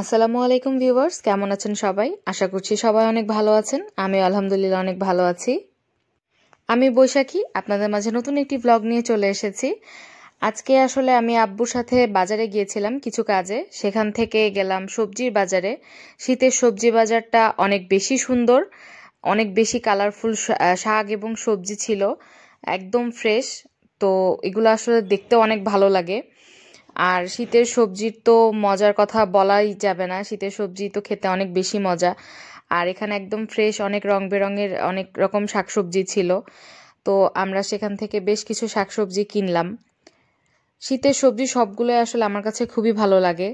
আসসালামু আলাইকুম ভিউয়ার্স কেমন আছেন সবাই আশা করছি সবাই অনেক ভালো আছেন আমি আলহামদুলিল্লাহ অনেক ভালো আছি আমি বৈশাখী আপনাদের মাঝে নতুন একটি ব্লগ নিয়ে চলে এসেছি আজকে আসলে আমি আব্বুর সাথে বাজারে গিয়েছিলাম কিছু কাজে সেখান থেকে গেলাম সবজির বাজারে শীতের সবজি বাজারটা অনেক বেশি সুন্দর অনেক বেশি কালারফুল শাক এবং সবজি ছিল একদম ফ্রেশ তো এগুলো আসলে দেখতে অনেক ভালো লাগে আর শীতের সবজির তো মজার কথা বলাই যাবে না শীতের সবজি তো খেতে অনেক বেশি মজা আর এখানে একদম ফ্রেশ অনেক রং বেরঙের অনেক রকম শাকসবজি ছিল তো আমরা সেখান থেকে বেশ কিছু শাকসবজি কিনলাম শীতের সবজি সবগুলো আসলে আমার কাছে খুবই ভালো লাগে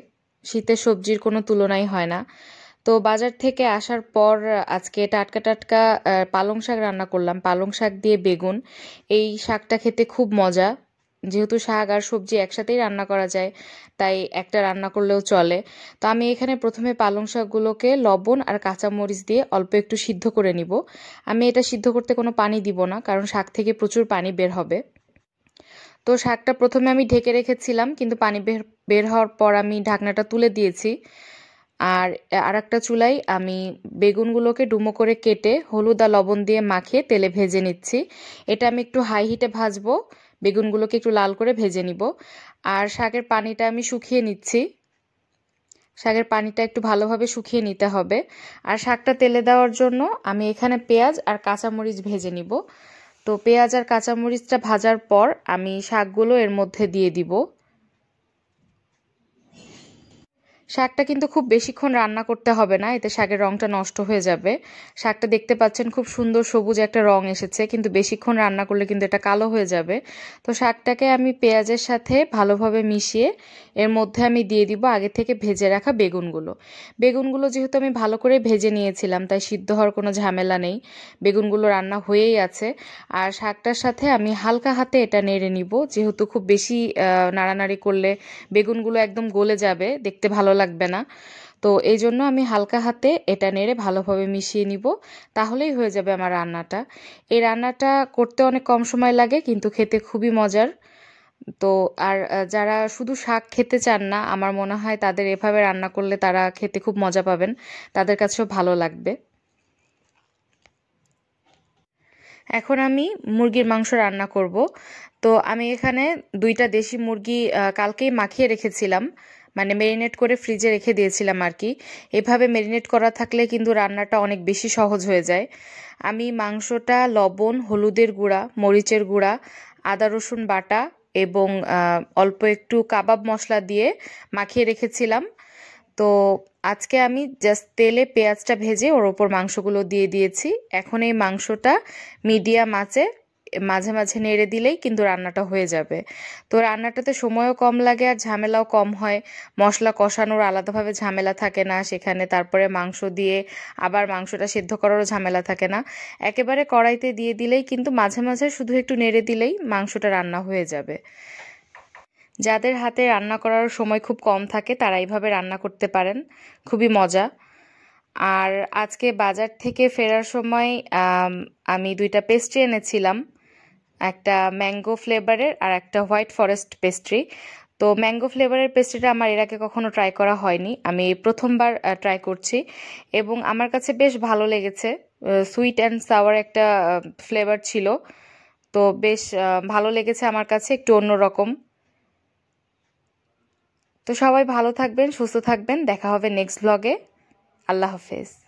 শীতের সবজির কোনো তুলনাই হয় না তো বাজার থেকে আসার পর আজকে টাটকা টাটকা পালং শাক রান্না করলাম পালং শাক দিয়ে বেগুন এই শাকটা খেতে খুব মজা যেহেতু শাক আর সবজি একসাথেই রান্না করা যায় তাই একটা রান্না করলেও চলে তো আমি এখানে প্রথমে পালং শাকগুলোকে লবণ আর কাঁচামরিচ দিয়ে অল্প একটু সিদ্ধ করে নিব আমি এটা সিদ্ধ করতে কোনো পানি দিব না কারণ শাক থেকে প্রচুর পানি বের হবে তো শাকটা প্রথমে আমি ঢেকে রেখেছিলাম কিন্তু পানি বের বের হওয়ার পর আমি ঢাকনাটা তুলে দিয়েছি আর আর একটা চুলাই আমি বেগুনগুলোকে ডুমো করে কেটে হলুদ আর লবণ দিয়ে মাখিয়ে তেলে ভেজে নিচ্ছি এটা আমি একটু হাই হিটে ভাজবো বেগুনগুলোকে একটু লাল করে ভেজে নিব আর শাকের পানিটা আমি শুকিয়ে নিচ্ছি শাকের পানিটা একটু ভালোভাবে শুকিয়ে নিতে হবে আর শাকটা তেলে দেওয়ার জন্য আমি এখানে পেঁয়াজ আর কাঁচামরিচ ভেজে নিব তো পেঁয়াজ আর কাঁচামরিচটা ভাজার পর আমি শাকগুলো এর মধ্যে দিয়ে দিব শাকটা কিন্তু খুব বেশিক্ষণ রান্না করতে হবে না এতে শাকের রঙটা নষ্ট হয়ে যাবে শাকটা দেখতে পাচ্ছেন খুব সুন্দর সবুজ একটা রং এসেছে কিন্তু বেশিক্ষণ রান্না করলে কিন্তু এটা কালো হয়ে যাবে তো শাকটাকে আমি পেঁয়াজের সাথে ভালোভাবে মিশিয়ে এর মধ্যে আমি দিয়ে দিব আগে থেকে ভেজে রাখা বেগুনগুলো বেগুনগুলো যেহেতু আমি ভালো করে ভেজে নিয়েছিলাম তাই সিদ্ধ হওয়ার কোনো ঝামেলা নেই বেগুনগুলো রান্না হয়েই আছে আর শাকটার সাথে আমি হালকা হাতে এটা নেড়ে নিব যেহেতু খুব বেশি নাড়ানাড়ি করলে বেগুনগুলো একদম গলে যাবে দেখতে ভালো লাগবে না তো এই জন্য আমি হালকা হাতে এটা নেড়ে ভালোভাবে মিশিয়ে নিব তাহলেই হয়ে যাবে আমার রান্নাটা এই রান্নাটা করতে অনেক কম সময় লাগে কিন্তু খেতে খুবই মজার তো আর যারা শুধু শাক খেতে চান না আমার মনে হয় তাদের এভাবে রান্না করলে তারা খেতে খুব মজা পাবেন তাদের কাছেও ভালো লাগবে এখন আমি মুরগির মাংস রান্না করব তো আমি এখানে দুইটা দেশি মুরগি কালকেই মাখিয়ে রেখেছিলাম মানে মেরিনেট করে ফ্রিজে রেখে দিয়েছিলাম আর কি এভাবে মেরিনেট করা থাকলে কিন্তু রান্নাটা অনেক বেশি সহজ হয়ে যায় আমি মাংসটা লবণ হলুদের গুঁড়া মরিচের গুঁড়া আদা রসুন বাটা এবং অল্প একটু কাবাব মশলা দিয়ে মাখিয়ে রেখেছিলাম তো আজকে আমি জাস্ট তেলে পেঁয়াজটা ভেজে ওর ওপর মাংসগুলো দিয়ে দিয়েছি এখন এই মাংসটা মিডিয়াম আছে মাঝে মাঝে নেড়ে দিলেই কিন্তু রান্নাটা হয়ে যাবে তো রান্নাটাতে সময়ও কম লাগে আর ঝামেলাও কম হয় মশলা কষানোর আলাদাভাবে ঝামেলা থাকে না সেখানে তারপরে মাংস দিয়ে আবার মাংসটা সেদ্ধ করারও ঝামেলা থাকে না একেবারে কড়াইতে দিয়ে দিলেই কিন্তু মাঝে মাঝে শুধু একটু নেড়ে দিলেই মাংসটা রান্না হয়ে যাবে যাদের হাতে রান্না করার সময় খুব কম থাকে তারা এইভাবে রান্না করতে পারেন খুবই মজা আর আজকে বাজার থেকে ফেরার সময় আমি দুইটা পেস্ট্রি এনেছিলাম একটা ম্যাঙ্গো ফ্লেভারের আর একটা হোয়াইট ফরেস্ট পেস্ট্রি তো ম্যাঙ্গো ফ্লেভারের পেস্ট্রিটা আমার এর আগে কখনো ট্রাই করা হয়নি আমি প্রথমবার ট্রাই করছি এবং আমার কাছে বেশ ভালো লেগেছে সুইট অ্যান্ড সাওয়ার একটা ফ্লেভার ছিল তো বেশ ভালো লেগেছে আমার কাছে একটু অন্যরকম তো সবাই ভালো থাকবেন সুস্থ থাকবেন দেখা হবে নেক্সট ব্লগে আল্লাহ হাফেজ